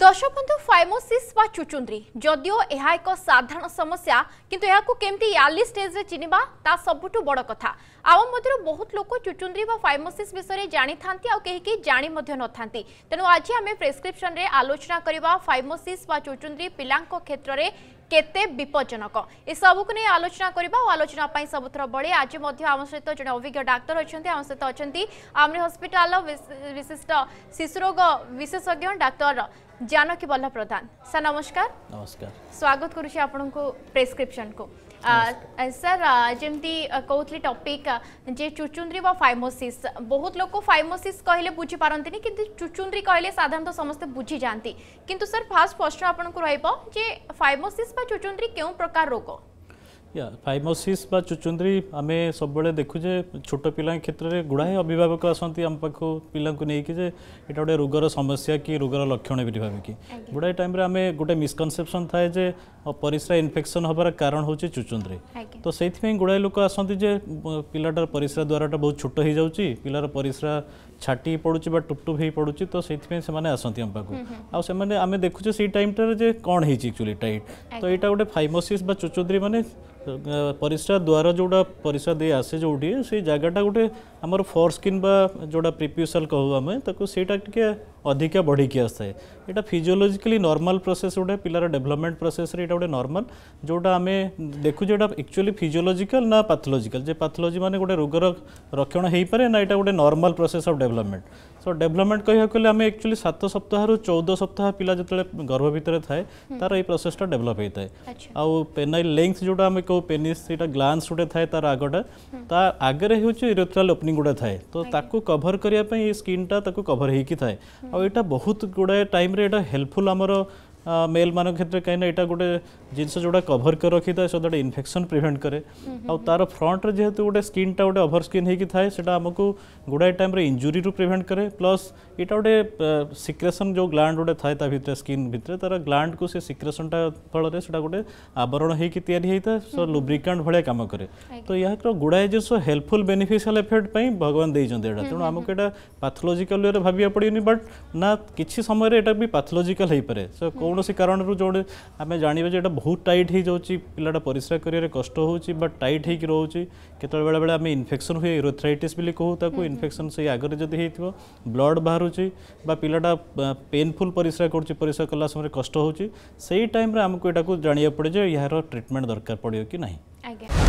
দশবন্ধু phimosis বা চুচুন্দ্রি যদিও এহা এক সাধারণ সমস্যা কিন্তু এহাকু কেমতি ইয়ার্লি স্টেজে চিনিবা তা সবুঠু বড় কথা আম মধ্যে বহুত লোক চুচুন্দ্রি বা ফাইমোসিস বিষয়ে জানি থাকে আহি কি জানি নথান্তি তেণু আজ আমি প্রেসক্রিপশনরে আলোচনা করা ফাইমোসিস বা চুচুন্দ্রি পিলাঙ্ক ক্ষেত্রে কেতে বিপজ্জনক এসবুক নিয়ে আলোচনা করা ও আলোচনা সবুথর বড়ে আজ আমার সহ জন অভিজ্ঞ ডাক্তার অনেক আমার সহ অনেক আমরি হসপিটাল বিশিষ্ট শিশুরোগ বিশেষজ্ঞ ডাক্তার जानकी बल्लभ प्रधान सर नमस्कार नमस्कार स्वागत करुच को प्रेसक्रिप्शन को सर जमी कौली टपिक जे चुचुंद्री व फाइमोसीस बहुत लोग फाइमोसीस कहले बुझीपारती कि चुचुंद्री कहले तो समस्ते बुझी जाती किंतु सर फास्ट प्रश्न आपको रोचे फाइमोसीस चुचुंद्री के प्रकार रोग ୟା ଫାଇମୋସିସ୍ ବା ଚୁଚୁନ୍ଦ୍ରି ଆମେ ସବୁବେଳେ ଦେଖୁ ଯେ ଛୋଟ ପିଲାଙ୍କ କ୍ଷେତ୍ରରେ ଗୁଡ଼ାଏ ଅଭିଭାବକ ଆସନ୍ତି ଆମ ପାଖକୁ ପିଲାଙ୍କୁ ନେଇକି ଯେ ଏଇଟା ଗୋଟେ ରୋଗର ସମସ୍ୟା କି ରୋଗର ଲକ୍ଷଣ ବୋଲି ଭାବିକି ଗୁଡ଼ାଏ ଟାଇମ୍ରେ ଆମେ ଗୋଟେ ମିସକନସେପ୍ସନ୍ ଥାଏ ଯେ ପରିସ୍ରା ଇନଫେକ୍ସନ୍ ହେବାର କାରଣ ହେଉଛି ଚୁଚୁନ୍ଦ୍ରି ତ ସେଇଥିପାଇଁ ଗୁଡ଼ାଏ ଲୋକ ଆସନ୍ତି ଯେ ପିଲାଟାର ପରିସ୍ରା ଦ୍ୱାରଟା ବହୁତ ଛୋଟ ହେଇଯାଉଛି ପିଲାର ପରିସ୍ରା ଛାଟି ପଡ଼ୁଛି ବା ଟୁପଟୁପ୍ ହେଇ ପଡ଼ୁଛି ତ ସେଇଥିପାଇଁ ସେମାନେ ଆସନ୍ତି ଆମ ପାଖକୁ ଆଉ ସେମାନେ ଆମେ ଦେଖୁଛେ ସେଇ ଟାଇମ୍ଟାରେ ଯେ କ'ଣ ହେଇଛି ଆକ୍ଚୁଆଲି ଟାଇଟ୍ ତ ଏଇଟା ଗୋଟେ ଫାଇମୋସିସ୍ ବା ଚୁଚୁଦ୍ରି ମାନେ ପରିସ୍ରା ଦ୍ୱାରା ଯେଉଁଟା ପରିସ୍ରା ଦେଇ ଆସେ ଯେଉଁଠି ସେଇ ଜାଗାଟା ଗୋଟେ ଆମର ଫୋର୍ ସ୍କିନ୍ ବା ଯେଉଁଟା ପ୍ରିପ୍ୟୁସାଲ୍ କହୁ ଆମେ ତାକୁ ସେଇଟା ଟିକେ अधिक बढ़िक आसाए यहाँ फिजिओलोजिकली नर्माल प्रोसेस गोटे पिलार डेभलपमेंट प्रोसेस ये गोटे नर्माल जोटा आम देखुचे एक्चुअली फिजिओलोजिकाल ना पाथोलोजिकाल जे पाथोलोजी मैंने गोटे रोग रक्षण हो पारे ना यहाँ गोटे normal process of development so development कह एक्चुअली सत सप्ताह रू चौद सप्ताह पिला जो गर्भ भितर था तार ये प्रोसेसटा डेभलप होता है आउ पेनाइल लेंथ जो कहू पेनिस्टा ग्लांस गुटे थाए तार आगटा ता आगे हूँ ओपनिंग गुटा थाए तो कभर करने स्कीनटा कभर होता है यहाँ बहुत गुड़ाए टाइम हेल्पफुल मेल मान क्षेत्र में कहीं ना गोटे जिनस जोड़ा कभर कर रखी था सो इनफेक्शन प्रिभेन्ट कै तार फ्रंट रे जेहतु गोटे स्किन टा गोटे ओभर स्किन होमको गुड़ाए टाइम इंजुरी रू प्रिभेन्ट कै प्लस यहाँ गोटे सिक्रेसन जो ग्लांड गोटे थाए स्किन भितर तार ग्लांड को सिक्रेसन टा फल गोटे आवरण होता है तो सो लुब्रिकांड भाई कम कै तो यार गुड़ाए जिस हेल्पफुल बेनिफिशियाल इफेक्ट भगवान देखते तेणु आमको यहाँ पाथोलोजिकाल भाविया पड़े बट ना कि समय भी पाथोलोजिकाल हो पाए सो କୌଣସି କାରଣରୁ ଯେଉଁଠି ଆମେ ଜାଣିବା ଯେ ଏଇଟା ବହୁତ ଟାଇଟ୍ ହେଇଯାଉଛି ପିଲାଟା ପରିସ୍ରା କରିବାରେ କଷ୍ଟ ହେଉଛି ବା ଟାଇଟ୍ ହେଇକି ରହୁଛି କେତେବେଳେ ବେଳେବେଳେ ଆମେ ଇନଫେକ୍ସନ୍ ହୁଏ ୟୁରୋଥ୍ରାଇଟିସ୍ ବୋଲି କହୁ ତାକୁ ଇନଫେକ୍ସନ୍ ସେଇ ଆଗରେ ଯଦି ହେଇଥିବ ବ୍ଲଡ୍ ବାହାରୁଛି ବା ପିଲାଟା ପେନ୍ଫୁଲ୍ ପରିସ୍ରା କରୁଛି ପରିସ୍ରା କଲା ସମୟରେ କଷ୍ଟ ହେଉଛି ସେଇ ଟାଇମ୍ରେ ଆମକୁ ଏଇଟାକୁ ଜାଣିବାକୁ ପଡ଼େ ଯେ ଏହାର ଟ୍ରିଟମେଣ୍ଟ ଦରକାର ପଡ଼ିବ କି ନାହିଁ ଆଜ୍ଞା